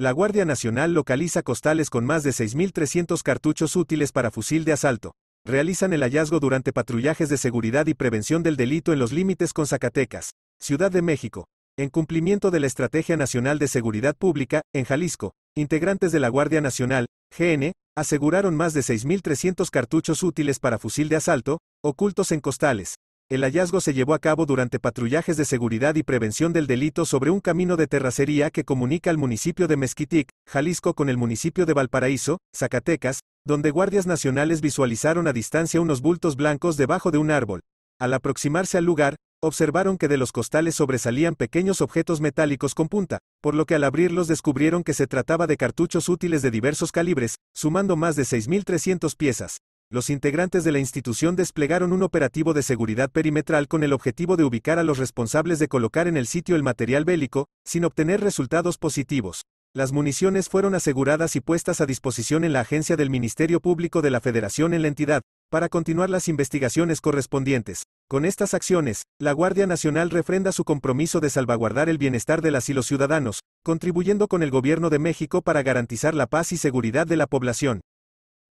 La Guardia Nacional localiza costales con más de 6.300 cartuchos útiles para fusil de asalto. Realizan el hallazgo durante patrullajes de seguridad y prevención del delito en los límites con Zacatecas, Ciudad de México. En cumplimiento de la Estrategia Nacional de Seguridad Pública, en Jalisco, integrantes de la Guardia Nacional, GN, aseguraron más de 6.300 cartuchos útiles para fusil de asalto, ocultos en costales, el hallazgo se llevó a cabo durante patrullajes de seguridad y prevención del delito sobre un camino de terracería que comunica al municipio de Mezquitic, Jalisco con el municipio de Valparaíso, Zacatecas, donde guardias nacionales visualizaron a distancia unos bultos blancos debajo de un árbol. Al aproximarse al lugar, observaron que de los costales sobresalían pequeños objetos metálicos con punta, por lo que al abrirlos descubrieron que se trataba de cartuchos útiles de diversos calibres, sumando más de 6.300 piezas los integrantes de la institución desplegaron un operativo de seguridad perimetral con el objetivo de ubicar a los responsables de colocar en el sitio el material bélico, sin obtener resultados positivos. Las municiones fueron aseguradas y puestas a disposición en la agencia del Ministerio Público de la Federación en la entidad, para continuar las investigaciones correspondientes. Con estas acciones, la Guardia Nacional refrenda su compromiso de salvaguardar el bienestar de las y los ciudadanos, contribuyendo con el Gobierno de México para garantizar la paz y seguridad de la población.